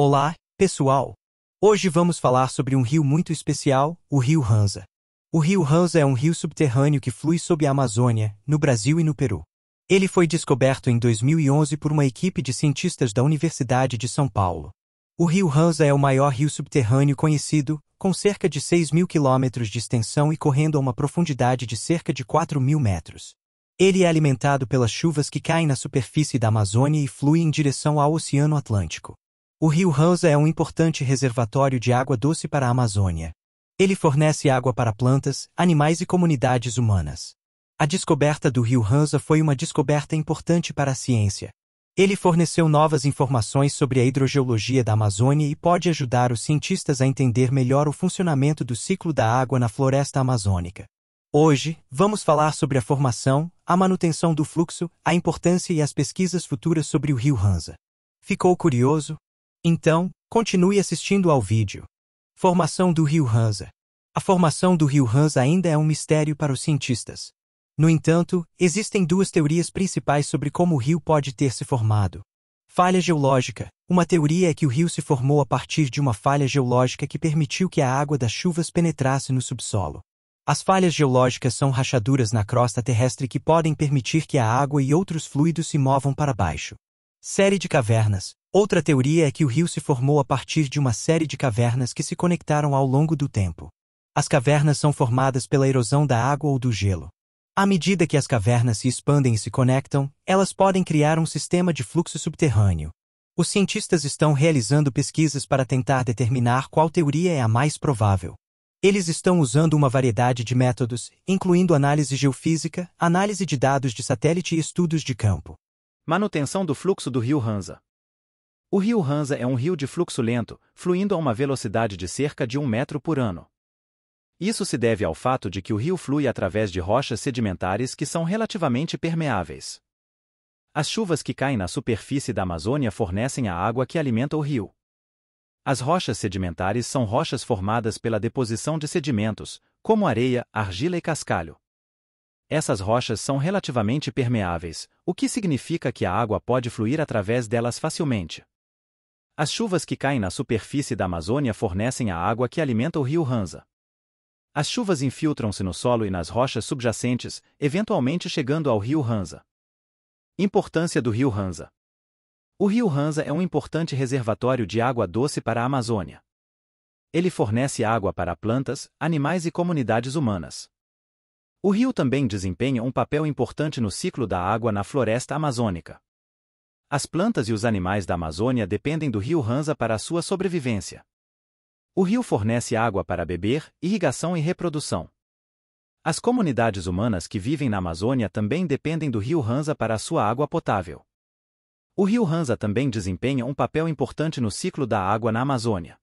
Olá, pessoal! Hoje vamos falar sobre um rio muito especial, o Rio Hansa. O Rio Hansa é um rio subterrâneo que flui sob a Amazônia, no Brasil e no Peru. Ele foi descoberto em 2011 por uma equipe de cientistas da Universidade de São Paulo. O Rio Hansa é o maior rio subterrâneo conhecido, com cerca de 6 mil quilômetros de extensão e correndo a uma profundidade de cerca de 4 mil metros. Ele é alimentado pelas chuvas que caem na superfície da Amazônia e flui em direção ao Oceano Atlântico. O rio Hansa é um importante reservatório de água doce para a Amazônia. Ele fornece água para plantas, animais e comunidades humanas. A descoberta do rio Hansa foi uma descoberta importante para a ciência. Ele forneceu novas informações sobre a hidrogeologia da Amazônia e pode ajudar os cientistas a entender melhor o funcionamento do ciclo da água na floresta amazônica. Hoje, vamos falar sobre a formação, a manutenção do fluxo, a importância e as pesquisas futuras sobre o rio Hansa. Ficou curioso? Então, continue assistindo ao vídeo. Formação do rio Hansa. A formação do rio Hansa ainda é um mistério para os cientistas. No entanto, existem duas teorias principais sobre como o rio pode ter se formado. Falha geológica. Uma teoria é que o rio se formou a partir de uma falha geológica que permitiu que a água das chuvas penetrasse no subsolo. As falhas geológicas são rachaduras na crosta terrestre que podem permitir que a água e outros fluidos se movam para baixo. Série de cavernas. Outra teoria é que o rio se formou a partir de uma série de cavernas que se conectaram ao longo do tempo. As cavernas são formadas pela erosão da água ou do gelo. À medida que as cavernas se expandem e se conectam, elas podem criar um sistema de fluxo subterrâneo. Os cientistas estão realizando pesquisas para tentar determinar qual teoria é a mais provável. Eles estão usando uma variedade de métodos, incluindo análise geofísica, análise de dados de satélite e estudos de campo. Manutenção do fluxo do rio Hansa. O rio Hansa é um rio de fluxo lento, fluindo a uma velocidade de cerca de um metro por ano. Isso se deve ao fato de que o rio flui através de rochas sedimentares que são relativamente permeáveis. As chuvas que caem na superfície da Amazônia fornecem a água que alimenta o rio. As rochas sedimentares são rochas formadas pela deposição de sedimentos, como areia, argila e cascalho. Essas rochas são relativamente permeáveis, o que significa que a água pode fluir através delas facilmente. As chuvas que caem na superfície da Amazônia fornecem a água que alimenta o rio Hansa. As chuvas infiltram-se no solo e nas rochas subjacentes, eventualmente chegando ao rio Hansa. Importância do rio Hansa O rio Hansa é um importante reservatório de água doce para a Amazônia. Ele fornece água para plantas, animais e comunidades humanas. O rio também desempenha um papel importante no ciclo da água na floresta amazônica. As plantas e os animais da Amazônia dependem do rio Hansa para a sua sobrevivência. O rio fornece água para beber, irrigação e reprodução. As comunidades humanas que vivem na Amazônia também dependem do rio Hansa para a sua água potável. O rio Hansa também desempenha um papel importante no ciclo da água na Amazônia.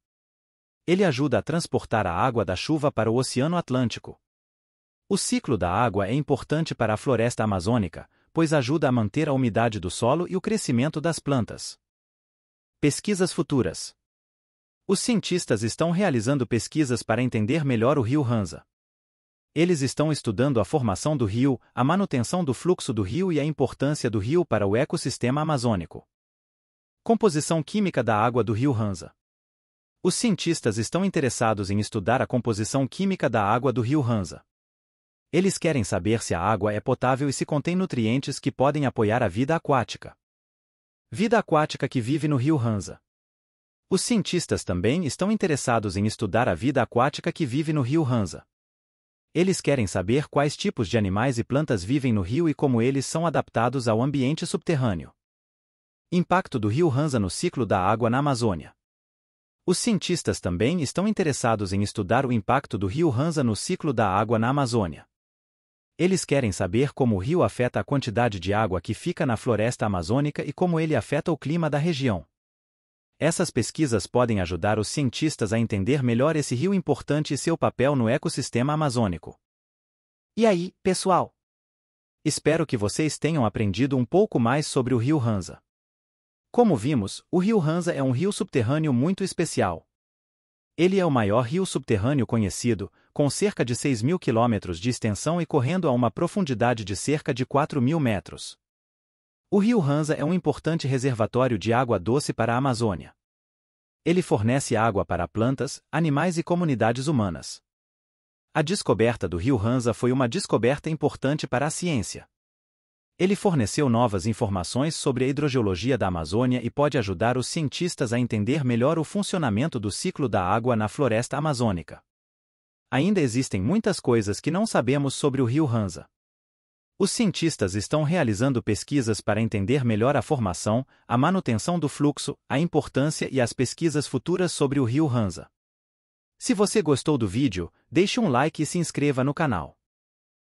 Ele ajuda a transportar a água da chuva para o Oceano Atlântico. O ciclo da água é importante para a floresta amazônica, pois ajuda a manter a umidade do solo e o crescimento das plantas. Pesquisas futuras. Os cientistas estão realizando pesquisas para entender melhor o rio Hansa. Eles estão estudando a formação do rio, a manutenção do fluxo do rio e a importância do rio para o ecossistema amazônico. Composição química da água do rio Hansa. Os cientistas estão interessados em estudar a composição química da água do rio Hansa. Eles querem saber se a água é potável e se contém nutrientes que podem apoiar a vida aquática. Vida aquática que vive no rio Hansa. Os cientistas também estão interessados em estudar a vida aquática que vive no rio Hansa. Eles querem saber quais tipos de animais e plantas vivem no rio e como eles são adaptados ao ambiente subterrâneo. Impacto do rio Hansa no ciclo da água na Amazônia. Os cientistas também estão interessados em estudar o impacto do rio Hansa no ciclo da água na Amazônia. Eles querem saber como o rio afeta a quantidade de água que fica na floresta amazônica e como ele afeta o clima da região. Essas pesquisas podem ajudar os cientistas a entender melhor esse rio importante e seu papel no ecossistema amazônico. E aí, pessoal? Espero que vocês tenham aprendido um pouco mais sobre o rio Hansa. Como vimos, o rio Hansa é um rio subterrâneo muito especial, ele é o maior rio subterrâneo conhecido, com cerca de 6 mil quilômetros de extensão e correndo a uma profundidade de cerca de 4 mil metros. O rio Hansa é um importante reservatório de água doce para a Amazônia. Ele fornece água para plantas, animais e comunidades humanas. A descoberta do rio Hansa foi uma descoberta importante para a ciência. Ele forneceu novas informações sobre a hidrogeologia da Amazônia e pode ajudar os cientistas a entender melhor o funcionamento do ciclo da água na floresta amazônica. Ainda existem muitas coisas que não sabemos sobre o rio Hansa. Os cientistas estão realizando pesquisas para entender melhor a formação, a manutenção do fluxo, a importância e as pesquisas futuras sobre o rio Hansa. Se você gostou do vídeo, deixe um like e se inscreva no canal.